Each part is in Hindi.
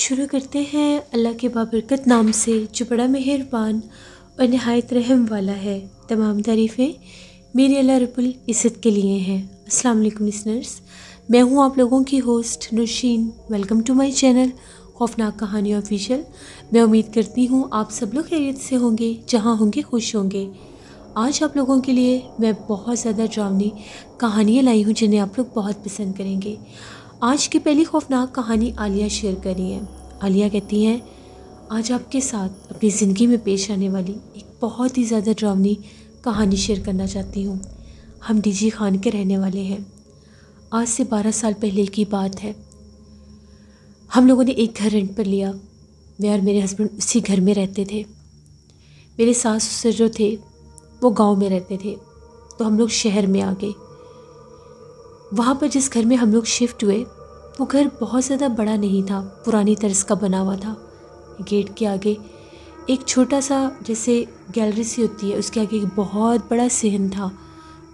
शुरू करते हैं अल्लाह के बाबरकत नाम से जो बड़ा मेहरबान और नहायत रहम वाला है तमाम तारीफ़ें मेरे अल्लाह रबुल इज़्ज़त के लिए हैं अस्सलाम वालेकुम लिसनर्स मैं हूँ आप लोगों की host Nausheen welcome to my channel खौफनाक कहानी ऑफिशियल मैं उम्मीद करती हूँ आप सब लोग खैरियत से होंगे जहाँ होंगे खुश होंगे आज आप लोगों के लिए मैं बहुत ज़्यादा ड्रावनी कहानियाँ लाई हूँ जिन्हें आप लोग बहुत पसंद करेंगे आज की पहली खौफनाक कहानी आलिया शेयर कर रही है आलिया कहती हैं आज आपके साथ अपनी ज़िंदगी में पेश आने वाली एक बहुत ही ज़्यादा ड्रामनी कहानी शेयर करना चाहती हूँ हम डीजी खान के रहने वाले हैं आज से बारह साल पहले की बात है हम लोगों ने एक घर रेंट पर लिया मैं और मेरे हस्बैंड उसी घर में रहते थे मेरे सास ससुर जो थे वो गांव में रहते थे तो हम लोग शहर में आ गए वहाँ पर जिस घर में हम लोग शिफ्ट हुए वो घर बहुत ज़्यादा बड़ा नहीं था पुरानी तर्ज का बना हुआ था गेट के आगे एक छोटा सा जैसे गैलरी सी होती है उसके आगे एक बहुत बड़ा सहन था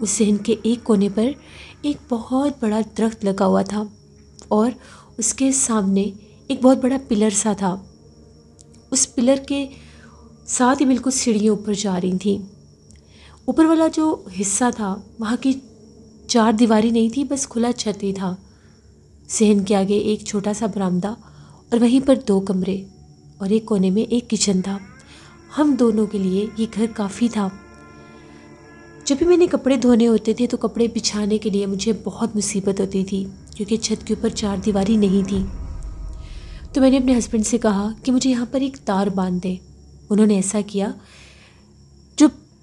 उस सहन के एक कोने पर एक बहुत बड़ा दरख्त लगा हुआ था और उसके सामने एक बहुत बड़ा पिलर सा था उस पिलर के साथ ही बिल्कुल सीढ़ियाँ ऊपर जा रही थी ऊपर वाला जो हिस्सा था वहाँ की चार दीवारी नहीं थी बस खुला छत ही था सहन के आगे एक छोटा सा बरामदा और वहीं पर दो कमरे और एक कोने में एक किचन था हम दोनों के लिए ये घर काफ़ी था जब भी मैंने कपड़े धोने होते थे तो कपड़े बिछाने के लिए मुझे बहुत मुसीबत होती थी क्योंकि छत के ऊपर चार दीवारी नहीं थी तो मैंने अपने हस्बैंड से कहा कि मुझे यहाँ पर एक तार बांध दें उन्होंने ऐसा किया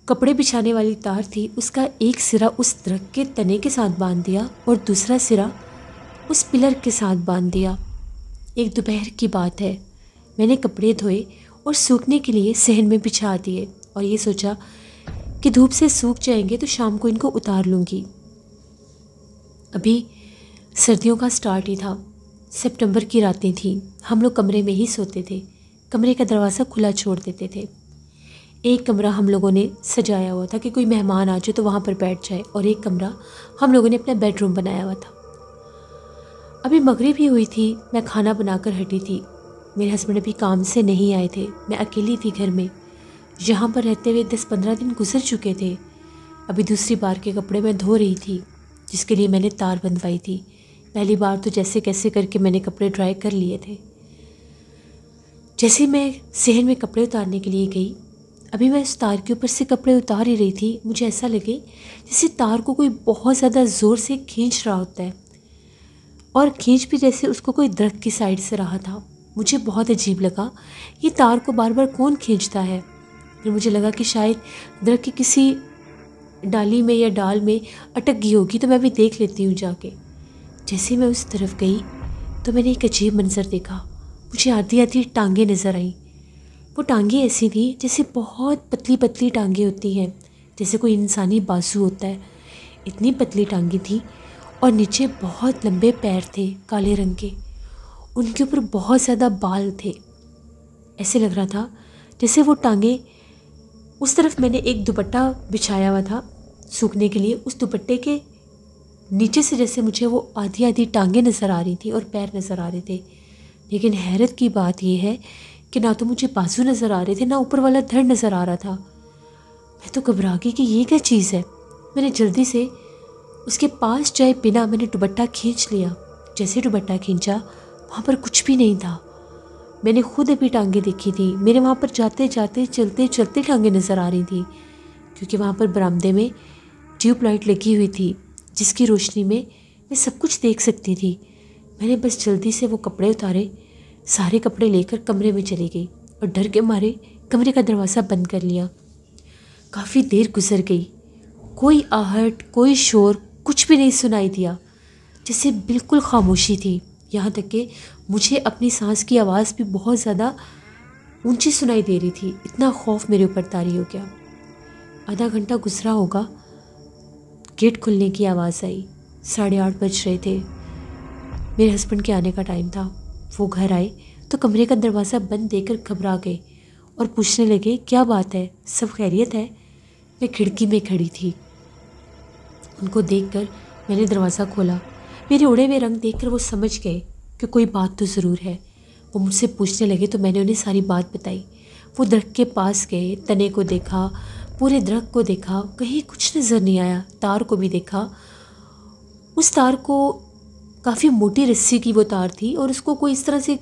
कपड़े बिछाने वाली तार थी उसका एक सिरा उस दरख्त के तने के साथ बांध दिया और दूसरा सिरा उस पिलर के साथ बांध दिया एक दोपहर की बात है मैंने कपड़े धोए और सूखने के लिए सहन में बिछा दिए और ये सोचा कि धूप से सूख जाएंगे तो शाम को इनको उतार लूँगी अभी सर्दियों का स्टार्ट ही था सितंबर की रातें थीं हम लोग कमरे में ही सोते थे कमरे का दरवाज़ा खुला छोड़ देते थे एक कमरा हम लोगों ने सजाया हुआ था कि कोई मेहमान आ जाए तो वहाँ पर बैठ जाए और एक कमरा हम लोगों ने अपना बेडरूम बनाया हुआ था अभी मगरिब ही हुई थी मैं खाना बनाकर हटी थी मेरे हस्बैंड अभी काम से नहीं आए थे मैं अकेली थी घर में यहाँ पर रहते हुए दस पंद्रह दिन गुजर चुके थे अभी दूसरी बार के कपड़े मैं धो रही थी जिसके लिए मैंने तार बंधवाई थी पहली बार तो जैसे कैसे करके मैंने कपड़े ड्राई कर लिए थे जैसे मैं सहन में कपड़े उतारने के लिए गई अभी मैं इस तार के ऊपर से कपड़े उतार ही रही थी मुझे ऐसा लगे जैसे तार को कोई बहुत ज़्यादा ज़ोर से खींच रहा होता है और खींच भी जैसे उसको कोई दरख्त की साइड से रहा था मुझे बहुत अजीब लगा ये तार को बार बार कौन खींचता है फिर मुझे लगा कि शायद दरख्त की किसी डाली में या डाल में अटक गई होगी तो मैं भी देख लेती हूँ जाके जैसे मैं उस तरफ गई तो मैंने एक अजीब मंज़र देखा मुझे आधी आधी टांगे नज़र आईं वो टांगे ऐसी थी जैसे बहुत पतली पतली टांगे होती हैं जैसे कोई इंसानी बाजू होता है इतनी पतली टांगी थी और नीचे बहुत लंबे पैर थे काले रंग के उनके ऊपर बहुत ज़्यादा बाल थे ऐसे लग रहा था जैसे वो टांगे उस तरफ मैंने एक दुपट्टा बिछाया हुआ था सूखने के लिए उस दुपट्टे के नीचे से जैसे मुझे वो आधी आधी टांगे नज़र आ रही थी और पैर नज़र आ रहे थे लेकिन हैरत की बात यह है कि ना तो मुझे बाजू नज़र आ रहे थे ना ऊपर वाला धड़ नज़र आ रहा था मैं तो घबरा गई कि ये क्या चीज़ है मैंने जल्दी से उसके पास जाए बिना मैंने दुबट्टा खींच लिया जैसे दुबट्टा खींचा वहाँ पर कुछ भी नहीं था मैंने खुद अभी टांगें देखी थी मेरे वहाँ पर जाते जाते चलते चलते टांगें नज़र आ रही थी क्योंकि वहाँ पर बरामदे में ट्यूब लाइट लगी हुई थी जिसकी रोशनी में मैं सब कुछ देख सकती थी मैंने बस जल्दी से वो कपड़े उतारे सारे कपड़े लेकर कमरे में चली गई और डर के मारे कमरे का दरवाज़ा बंद कर लिया काफ़ी देर गुजर गई कोई आहट कोई शोर कुछ भी नहीं सुनाई दिया जैसे बिल्कुल खामोशी थी यहाँ तक कि मुझे अपनी सांस की आवाज़ भी बहुत ज़्यादा ऊंची सुनाई दे रही थी इतना खौफ मेरे ऊपर तारी हो गया आधा घंटा गुजरा होगा गेट खुलने की आवाज़ आई साढ़े आठ बज रहे थे मेरे हस्बैंड के आने का टाइम था वो घर आए तो कमरे का दरवाज़ा बंद देकर घबरा गए और पूछने लगे क्या बात है सब खैरियत है मैं खिड़की में खड़ी थी उनको देखकर मैंने दरवाज़ा खोला मेरे उड़े हुए रंग देखकर वो समझ गए कि कोई बात तो ज़रूर है वो मुझसे पूछने लगे तो मैंने उन्हें सारी बात बताई वो दरख्त के पास गए तने को देखा पूरे दरख्त को देखा कहीं कुछ नज़र नहीं आया तार को भी देखा उस तार को काफ़ी मोटी रस्सी की वो तार थी और उसको कोई इस तरह से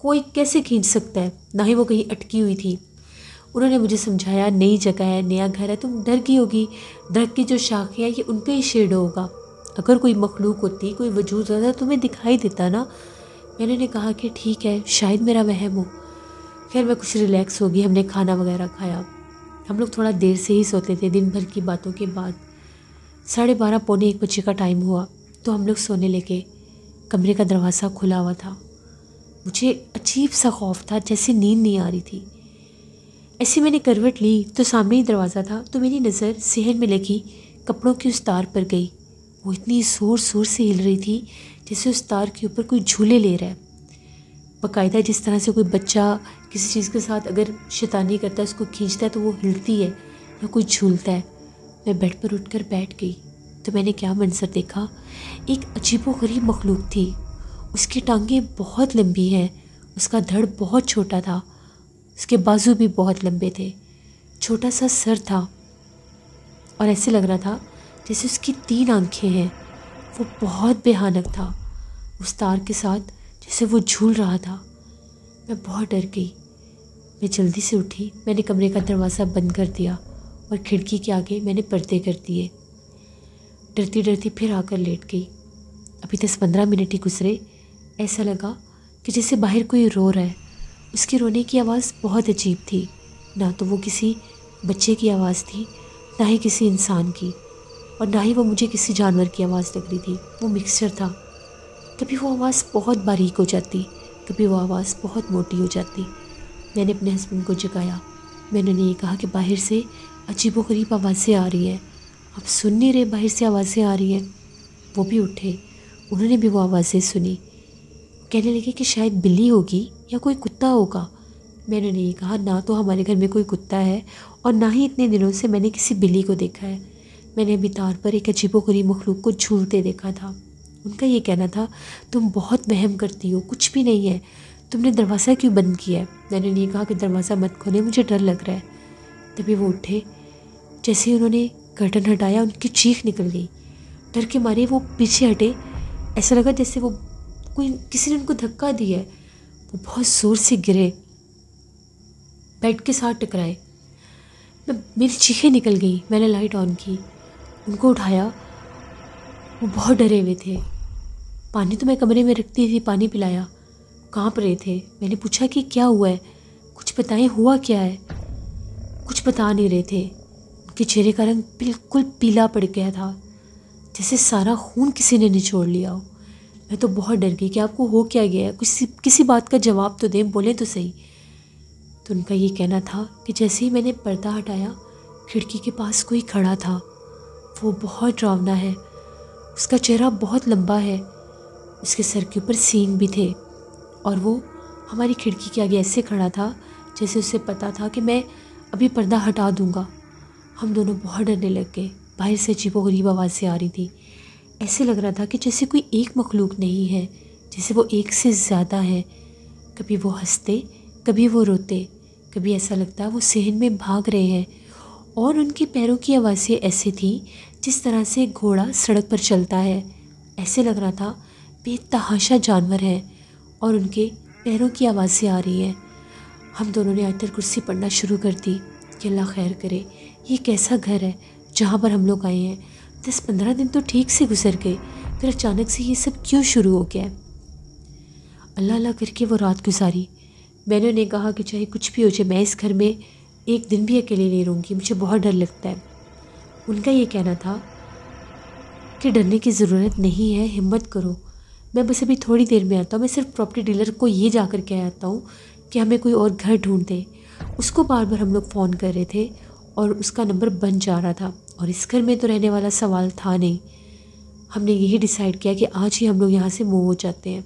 कोई कैसे खींच सकता है ना ही वो कहीं अटकी हुई थी उन्होंने मुझे समझाया नई जगह है नया घर है तुम डर की होगी दरख्त की जो शाखें हैं ये उनका ही शेड होगा अगर कोई मखलूक होती कोई वजूद होता तुम्हें दिखाई देता ना मैंने ने कहा कि ठीक है शायद मेरा वहम हो खैर मैं कुछ रिलैक्स होगी हमने खाना वगैरह खाया हम लोग थोड़ा देर से ही सोते थे दिन भर की बातों के बाद साढ़े बारह पौने एक बजे का टाइम हुआ तो हम लोग सोने लगे कमरे का दरवाज़ा खुला हुआ था मुझे अजीब सा खौफ था जैसे नींद नहीं आ रही थी ऐसे मैंने करवट ली तो सामने ही दरवाज़ा था तो मेरी नज़र सहन में लगी कपड़ों की उस तार पर गई वो इतनी ज़ोर शोर से हिल रही थी जैसे उस तार के ऊपर कोई झूले ले रहा है बाकायदा जिस तरह से कोई बच्चा किसी चीज़ के साथ अगर शैतानी करता है उसको खींचता है तो वो हिलती है या कोई झूलता है मैं बेड पर उठकर बैठ गई तो मैंने क्या मंजर देखा एक अजीबोगरीब मखलूक थी उसकी टांगें बहुत लंबी हैं उसका धड़ बहुत छोटा था उसके बाजू भी बहुत लंबे थे छोटा सा सर था और ऐसे लग रहा था जैसे उसकी तीन आंखें हैं वो बहुत बेहानक था उस तार के साथ जैसे वो झूल रहा था मैं बहुत डर गई मैं जल्दी से उठी मैंने कमरे का दरवाज़ा बंद कर दिया और खिड़की के आगे मैंने पर्दे कर दिए डरती डरती फिर आकर लेट गई अभी दस पंद्रह मिनट ही गुजरे ऐसा लगा कि जैसे बाहर कोई रो रहा है उसके रोने की आवाज़ बहुत अजीब थी ना तो वो किसी बच्चे की आवाज़ थी ना ही किसी इंसान की और ना ही वो मुझे किसी जानवर की आवाज़ लग रही थी वो मिक्सचर था कभी वो आवाज़ बहुत बारीक हो जाती कभी वो आवाज़ बहुत मोटी हो जाती मैंने अपने हस्बैंड को जगाया मैंने उन्हें ये कहा कि बाहर से अजीबोगरीब आवाज़ें आ रही हैं अब सुनने रहे बाहर से आवाज़ें आ रही हैं वो भी उठे उन्होंने भी वो आवाज़ें सुनी कहने लगे कि शायद बिल्ली होगी या कोई कुत्ता होगा मैंने नहीं कहा ना तो हमारे घर में कोई कुत्ता है और ना ही इतने दिनों से मैंने किसी बिल्ली को देखा है मैंने अभी तार पर एक गरीब मखलूक को झूलते देखा था उनका ये कहना था तुम बहुत वहम करती हो कुछ भी नहीं है तुमने दरवाज़ा क्यों बंद किया है मैंने नहीं कहा कि दरवाज़ा मत खोले मुझे डर लग रहा है तभी वो उठे जैसे उन्होंने कर्टन हटाया उनकी चीख निकल गई डर के मारे वो पीछे हटे ऐसा लगा जैसे वो कोई किसी ने उनको धक्का दिया है वो बहुत ज़ोर से गिरे बेड के साथ टकराए मैं मेरी चीखें निकल गई मैंने लाइट ऑन की उनको उठाया वो बहुत डरे हुए थे पानी तो मैं कमरे में रखती थी पानी पिलाया काँप रहे थे मैंने पूछा कि क्या हुआ है कुछ बताएं हुआ क्या है कुछ बता नहीं रहे थे उसके चेहरे का रंग बिल्कुल पीला पड़ गया था जैसे सारा खून किसी ने निचोड़ लिया हो मैं तो बहुत डर गई कि आपको हो क्या गया है किसी किसी बात का जवाब तो दें बोलें तो सही तो उनका ये कहना था कि जैसे ही मैंने पर्दा हटाया खिड़की के पास कोई खड़ा था वो बहुत डरावना है उसका चेहरा बहुत लंबा है उसके सर के ऊपर सींग भी थे और वो हमारी खिड़की के आगे ऐसे खड़ा था जैसे उसे पता था कि मैं अभी पर्दा हटा दूँगा हम दोनों बहुत डरने लग गए बाहर से अजीब अजीबो गरीब आवाज़ें आ रही थी ऐसे लग रहा था कि जैसे कोई एक मखलूक नहीं है जैसे वो एक से ज़्यादा है कभी वो हंसते कभी वो रोते कभी ऐसा लगता वो सहन में भाग रहे हैं और उनके पैरों की आवाज़ें ऐसे थीं जिस तरह से घोड़ा सड़क पर चलता है ऐसे लग रहा था बेतहाशा जानवर हैं और उनके पैरों की आवाज़ें आ रही हैं हम दोनों ने आतर कुर्सी पढ़ना शुरू कर दी कि अल्लाह खैर करे ये कैसा घर है जहाँ पर हम लोग आए हैं दस पंद्रह दिन तो ठीक से गुजर गए फिर अचानक से ये सब क्यों शुरू हो गया अल्लाह अल्लाह करके वो रात गुजारी मैंने उन्हें कहा कि चाहे कुछ भी हो जाए मैं इस घर में एक दिन भी अकेले नहीं रहूँगी मुझे बहुत डर लगता है उनका ये कहना था कि डरने की ज़रूरत नहीं है हिम्मत करो मैं बस अभी थोड़ी देर में आता हूँ मैं सिर्फ प्रॉपर्टी डीलर को ये जा कर कह आता हूँ कि हमें कोई और घर ढूँढ दे उसको बार बार हम लोग फ़ोन कर रहे थे और उसका नंबर बन जा रहा था और इस घर में तो रहने वाला सवाल था नहीं हमने यही डिसाइड किया कि आज ही हम लोग यहाँ से मूव हो जाते हैं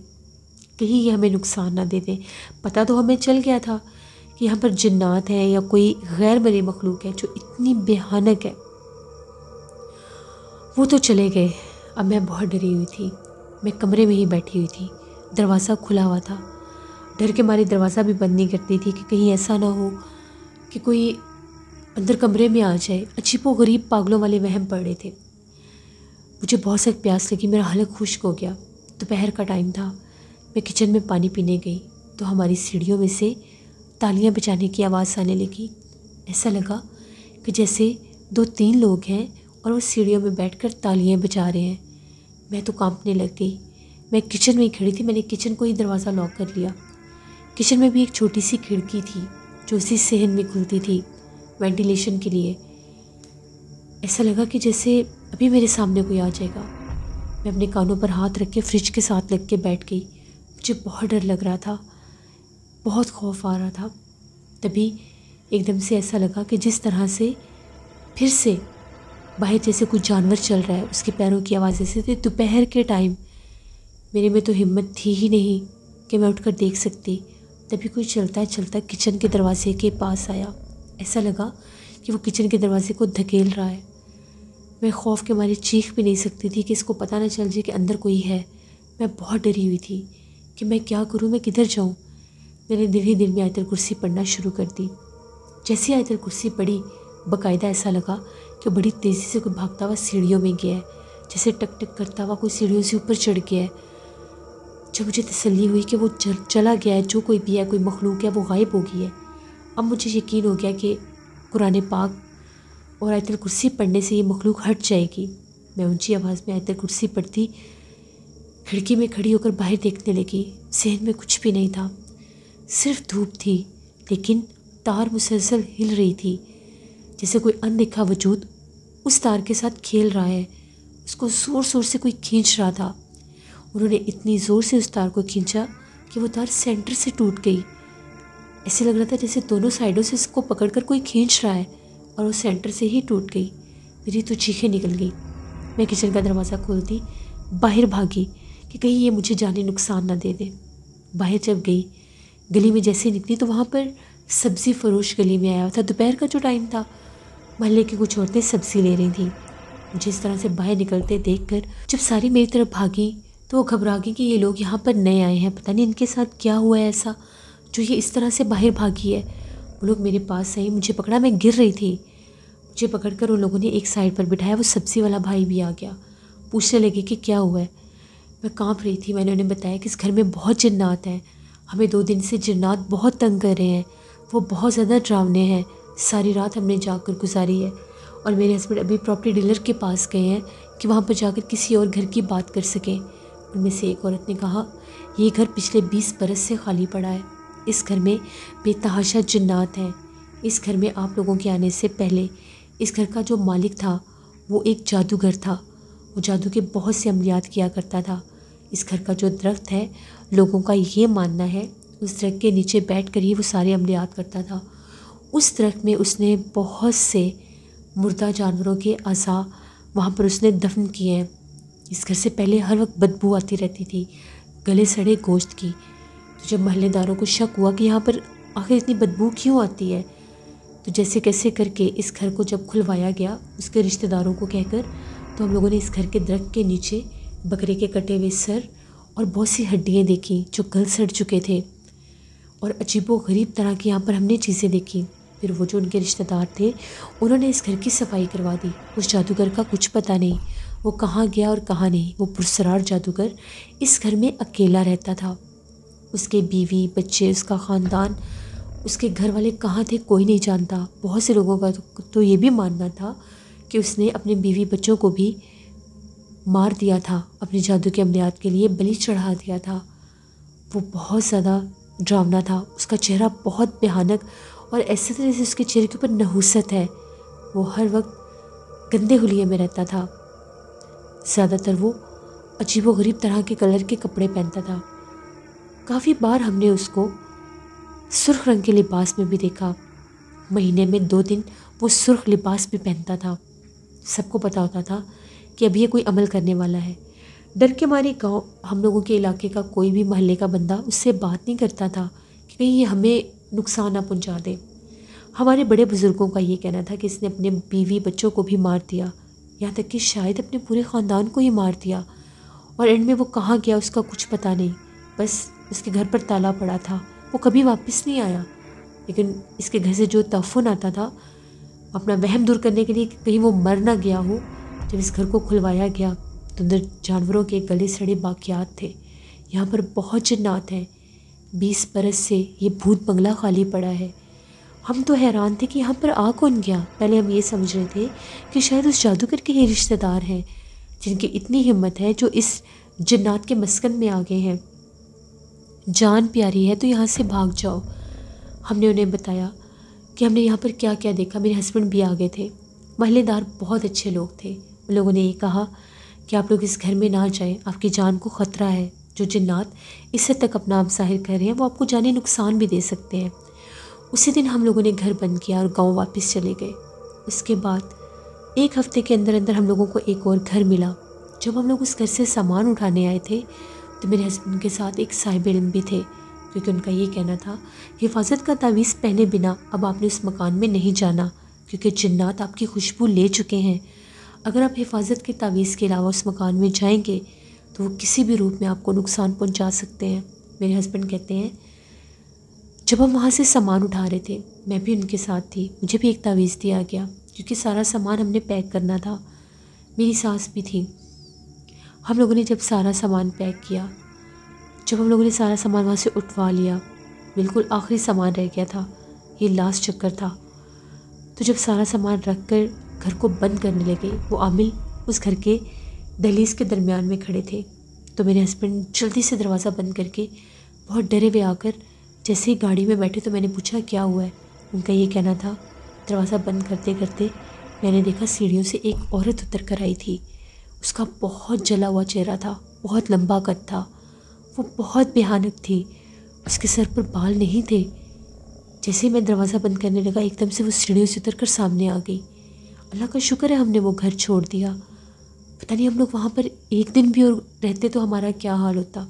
कहीं ये हमें नुकसान ना दे दें पता तो हमें चल गया था कि यहाँ पर जन्नात है या कोई गैर मरे मखलूक है जो इतनी भयानक है वो तो चले गए अब मैं बहुत डरी हुई थी मैं कमरे में ही बैठी हुई थी दरवाज़ा खुला हुआ था डर के मारे दरवाज़ा भी बंद नहीं करती थी कि कहीं ऐसा ना हो कि कोई अंदर कमरे में आ जाए अजीबो गरीब पागलों वाले वहम पड़े थे मुझे बहुत सख्त प्यास लगी मेरा हालत खुश्क हो गया दोपहर का टाइम था मैं किचन में पानी पीने गई तो हमारी सीढ़ियों में से तालियां बजाने की आवाज़ आने लगी ऐसा लगा कि जैसे दो तीन लोग हैं और वो सीढ़ियों में बैठकर तालियां बजा रहे हैं मैं तो कांपने लग गई मैं किचन में ही खड़ी थी मैंने किचन को ही दरवाज़ा लॉक कर लिया किचन में भी एक छोटी सी खिड़की थी जो उसी सहन में खुलती थी वेंटिलेशन के लिए ऐसा लगा कि जैसे अभी मेरे सामने कोई आ जाएगा मैं अपने कानों पर हाथ रख के फ्रिज के साथ लग के बैठ गई मुझे बहुत डर लग रहा था बहुत खौफ आ रहा था तभी एकदम से ऐसा लगा कि जिस तरह से फिर से बाहर जैसे कुछ जानवर चल रहा है उसके पैरों की आवाज़ ऐसे थी तो दोपहर के टाइम मेरे में तो हिम्मत थी ही नहीं कि मैं उठकर देख सकती तभी कोई चलता है चलता किचन के दरवाजे के पास आया ऐसा लगा कि वो किचन के दरवाजे को धकेल रहा है मैं खौफ के मारे चीख भी नहीं सकती थी कि इसको पता ना चल जाए कि अंदर कोई है मैं बहुत डरी हुई थी कि मैं क्या करूँ मैं किधर जाऊँ मैंने धीरे दिन में आयतल कुर्सी पढ़ना शुरू कर दी जैसी आयतल कुर्सी पढ़ी बाकायदा ऐसा लगा कि बड़ी तेज़ी से कोई भागता हुआ सीढ़ियों में गया है जैसे टक टक करता हुआ कोई सीढ़ियों से ऊपर चढ़ गया है जब मुझे तसली हुई कि वो चल चला गया है जो कोई भी है कोई मखलूक है वो गायब हो गई है अब मुझे यकीन हो गया कि कुरान पाक और आयतल कुर्सी पढ़ने से ये मखलूक हट जाएगी मैं ऊंची आवाज़ में आयतल कुर्सी पढ़ती खिड़की में खड़ी होकर बाहर देखने लगी जहन में कुछ भी नहीं था सिर्फ धूप थी लेकिन तार मुसलसल हिल रही थी जैसे कोई अनदेखा वजूद उस तार के साथ खेल रहा है उसको ज़ोर शोर से कोई खींच रहा था उन्होंने इतनी ज़ोर से उस तार को खींचा कि वो तार सेंटर से टूट गई ऐसे लग रहा था जैसे दोनों साइडों से इसको पकड़कर कोई खींच रहा है और वो सेंटर से ही टूट गई मेरी तो चीखें निकल गई मैं किचन का दरवाज़ा खोल दी बाहर भागी कि कहीं ये मुझे जाने नुकसान ना दे दे बाहर जब गई गली में जैसे निकली तो वहाँ पर सब्ज़ी फरोश गली में आया था दोपहर का जो टाइम था महल्ले की कुछ औरतें सब्ज़ी ले रही थी मुझे इस तरह से बाहर निकलते देख कर जब सारी मेरी तरफ भागी तो वो घबरा गई कि ये लोग यहाँ पर नए आए हैं पता नहीं इनके साथ क्या हुआ है ऐसा जो ये इस तरह से बाहर भागी है वो लोग मेरे पास आए मुझे पकड़ा मैं गिर रही थी मुझे पकड़ कर उन लोगों ने एक साइड पर बिठाया वो सब्ज़ी वाला भाई भी आ गया पूछने लगे कि क्या हुआ है मैं काँप रही थी मैंने उन्हें बताया कि इस घर में बहुत जन्नात हैं हमें दो दिन से जन्नात बहुत तंग कर रहे हैं वो बहुत ज़्यादा ड्रावने हैं सारी रात हमने जाकर गुजारी है और मेरे हस्बैंड अभी प्रॉपर्टी डीलर के पास गए हैं कि वहाँ पर जाकर किसी और घर की बात कर सकें उनमें से एक औरत ने कहा यह घर पिछले बीस बरस से खाली पड़ा है इस घर में बेतहाशा जन्नात हैं इस घर में आप लोगों के आने से पहले इस घर का जो मालिक था वो एक जादूगर था वो जादू के बहुत से अमलियात किया करता था इस घर का जो दरख्त है लोगों का ये मानना है उस दरख्त के नीचे बैठ कर ही वो सारे अमलियात करता था उस दरख्त में उसने बहुत से मुर्दा जानवरों के अज़ा वहाँ पर उसने दफन किए हैं इस घर से पहले हर वक्त बदबू आती रहती थी गले सड़े गोश्त की जब महल्लेदारों को शक हुआ कि यहाँ पर आखिर इतनी बदबू क्यों आती है तो जैसे कैसे करके इस घर को जब खुलवाया गया उसके रिश्तेदारों को कहकर तो हम लोगों ने इस घर के दरख्त के नीचे बकरे के कटे हुए सर और बहुत सी हड्डियाँ देखी जो गल सड़ चुके थे और अजीब गरीब तरह की यहाँ पर हमने चीज़ें देखी फिर वो जो उनके रिश्तेदार थे उन्होंने इस घर की सफाई करवा दी उस जादूगर का कुछ पता नहीं वो कहाँ गया और कहाँ नहीं वो पुरसरार जादूगर इस घर में अकेला रहता था उसके बीवी बच्चे उसका ख़ानदान उसके घर वाले कहाँ थे कोई नहीं जानता बहुत से लोगों का तो-, तो ये भी मानना था कि उसने अपने बीवी बच्चों को भी मार दिया था अपने जादू के अमलियात के लिए बलि चढ़ा दिया था वो बहुत ज़्यादा ड्रावना था उसका चेहरा बहुत भयानक और ऐसे तरह से उसके चेहरे के ऊपर नहूसत है वो हर वक्त गंदे हुलिये में रहता था ज़्यादातर वो अजीबोगरीब तरह के कलर के कपड़े पहनता था काफ़ी बार हमने उसको सुर्ख रंग के लिबास में भी देखा महीने में दो दिन वो सुर्ख लिबास भी पहनता था सबको पता होता था कि अब ये कोई अमल करने वाला है डर के मारे गांव हम लोगों के इलाके का कोई भी महल्ले का बंदा उससे बात नहीं करता था कि कहीं ये हमें नुकसान ना पहुंचा दे हमारे बड़े बुज़ुर्गों का ये कहना था कि इसने अपने बीवी बच्चों को भी मार दिया यहाँ तक कि शायद अपने पूरे ख़ानदान को ही मार दिया और एंड में वो कहाँ गया उसका कुछ पता नहीं बस उसके घर पर ताला पड़ा था वो कभी वापस नहीं आया लेकिन इसके घर से जो तफन आता था अपना वहम दूर करने के लिए कहीं वो मर ना गया हो जब इस घर को खुलवाया गया तो अंदर जानवरों के गले सड़े बाकियात थे यहाँ पर बहुत जन्नात हैं बीस बरस से ये भूत बंगला खाली पड़ा है हम तो हैरान थे कि यहाँ पर आ कौन गया पहले हम ये समझ रहे थे कि शायद उस जादूगर के ही रिश्तेदार हैं जिनकी इतनी हिम्मत है जो इस जन्नात के मस्कन में आ गए हैं जान प्यारी है तो यहाँ से भाग जाओ हमने उन्हें बताया कि हमने यहाँ पर क्या क्या देखा मेरे हस्बैंड भी आ गए थे महलेदार बहुत अच्छे लोग थे उन लोगों ने ये कहा कि आप लोग इस घर में ना जाएं आपकी जान को ख़तरा है जो जिन्नात इस हद तक अपना आप जाहिर कर रहे हैं वो आपको जाने नुकसान भी दे सकते हैं उसी दिन हम लोगों ने घर बंद किया और गांव वापस चले गए उसके बाद एक हफ्ते के अंदर अंदर हम लोगों को एक और घर मिला जब हम लोग उस घर से सामान उठाने आए थे तो मेरे हस्बैंड के साथ एक साहिब इलम भी थे क्योंकि उनका ये कहना था हिफाजत का तावीज़ पहने बिना अब आपने उस मकान में नहीं जाना क्योंकि जन्नात आपकी खुशबू ले चुके हैं अगर आप हिफाजत के तावीज़ के अलावा उस मकान में जाएंगे तो वो किसी भी रूप में आपको नुकसान पहुंचा सकते हैं मेरे हस्बैंड कहते हैं जब हम वहाँ से सामान उठा रहे थे मैं भी उनके साथ थी मुझे भी एक तावीज़ दिया गया क्योंकि सारा सामान हमने पैक करना था मेरी सास भी थी हम लोगों ने जब सारा सामान पैक किया जब हम लोगों ने सारा सामान वहाँ से उठवा लिया बिल्कुल आखिरी सामान रह गया था ये लास्ट चक्कर था तो जब सारा सामान रख कर घर को बंद करने लगे वो आमिल उस घर के दहलीज के दरमियान में खड़े थे तो मेरे हस्बैंड जल्दी से दरवाज़ा बंद करके बहुत डरे हुए आकर जैसे ही गाड़ी में बैठे तो मैंने पूछा क्या हुआ है उनका ये कहना था दरवाज़ा बंद करते करते मैंने देखा सीढ़ियों से एक औरत उतर कर आई थी उसका बहुत जला हुआ चेहरा था बहुत लंबा कद था वो बहुत भयानक थी उसके सर पर बाल नहीं थे जैसे मैं दरवाज़ा बंद करने लगा एकदम से वो सीढ़ियों से उतर कर सामने आ गई अल्लाह का शुक्र है हमने वो घर छोड़ दिया पता नहीं हम लोग वहाँ पर एक दिन भी और रहते तो हमारा क्या हाल होता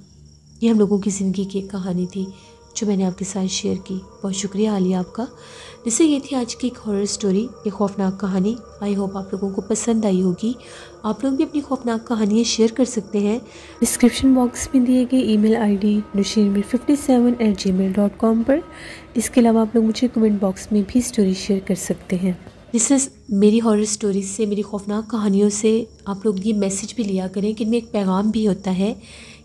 ये हम लोगों की ज़िंदगी की एक कहानी थी जो मैंने आपके साथ शेयर की बहुत शुक्रिया आलिया आपका जिससे ये थी आज की एक हॉरर स्टोरी ये खौफनाक कहानी आई होप आप लोगों को पसंद आई होगी आप लोग भी अपनी खौफनाक कहानियाँ शेयर कर सकते हैं डिस्क्रिप्शन बॉक्स में दिए गए ईमेल आईडी नुशीरमिर fifty seven eight Gmail dot com पर इसके अलावा आप लोग मुझे कमेंट बॉक्स में भी स्टोरी शेयर कर सकते हैं जिससे मेरी हॉरर स्टोरीज से मेरी खौफनाक कहानियों से आप लोग ये मैसेज भी लिया करें कि इनमें एक पैगाम भी होता है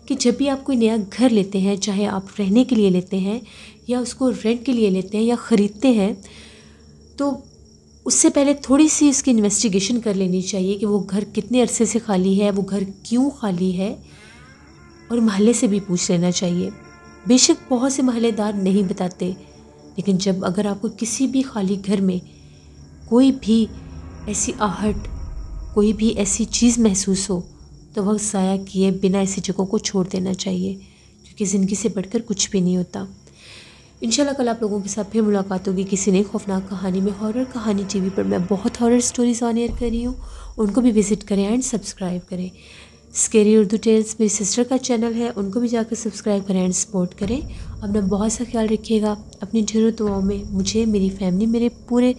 कि जब भी आप कोई नया घर लेते हैं चाहे आप रहने के लिए लेते हैं या उसको रेंट के लिए लेते हैं या ख़रीदते हैं तो उससे पहले थोड़ी सी इसकी इन्वेस्टिगेशन कर लेनी चाहिए कि वो घर कितने अरसे से खाली है वो घर क्यों खाली है और महल्ले से भी पूछ लेना चाहिए बेशक बहुत से महल्लेदार नहीं बताते लेकिन जब अगर आपको किसी भी खाली घर में कोई भी ऐसी आहट कोई भी ऐसी चीज़ महसूस हो तो वक्त ज़ाया किए बिना ऐसी जगहों को छोड़ देना चाहिए क्योंकि ज़िंदगी से बढ़कर कुछ भी नहीं होता इन कल आप लोगों के साथ फिर मुलाकात होगी किसी नई खौफनाक कहानी में हॉरर कहानी टीवी पर मैं बहुत हॉरर स्टोरीज़ ऑन एयर कर रही हूँ उनको भी विज़िट करें एंड सब्सक्राइब करें स्केरी उर्दू टेल्स मेरी सिस्टर का चैनल है उनको भी जाकर सब्सक्राइब करें एंड सपोर्ट करें अपना बहुत सा ख्याल रखिएगा अपनी ढेरों दुआओं में मुझे मेरी फैमिली मेरे पूरे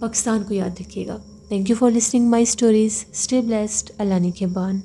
पाकिस्तान को याद रखिएगा thank you for listening my stories stay blessed Allah के बान